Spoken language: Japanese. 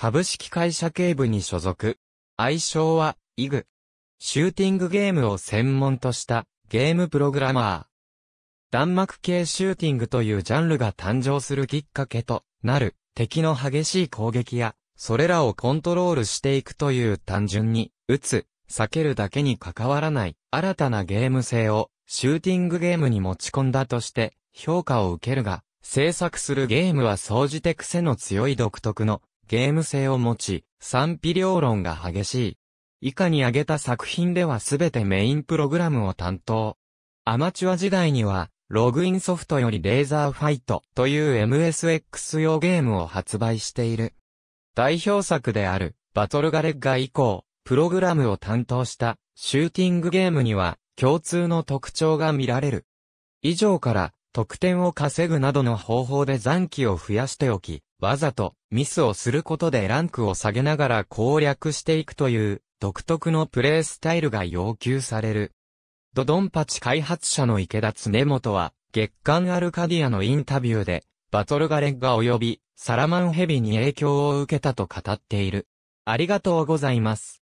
株式会社警部に所属。愛称は、イグ。シューティングゲームを専門としたゲームプログラマー。弾幕系シューティングというジャンルが誕生するきっかけとなる敵の激しい攻撃や、それらをコントロールしていくという単純に、撃つ、避けるだけに関わらない新たなゲーム性をシューティングゲームに持ち込んだとして評価を受けるが、制作するゲームは総じて癖の強い独特のゲーム性を持ち、賛否両論が激しい。以下に挙げた作品ではすべてメインプログラムを担当。アマチュア時代には、ログインソフトよりレーザーファイトという MSX 用ゲームを発売している。代表作である、バトルガレッガ以降、プログラムを担当したシューティングゲームには共通の特徴が見られる。以上から、得点を稼ぐなどの方法で残機を増やしておき、わざとミスをすることでランクを下げながら攻略していくという独特のプレイスタイルが要求される。ドドンパチ開発者の池田恒本は月刊アルカディアのインタビューでバトルガレッガ及びサラマンヘビに影響を受けたと語っている。ありがとうございます。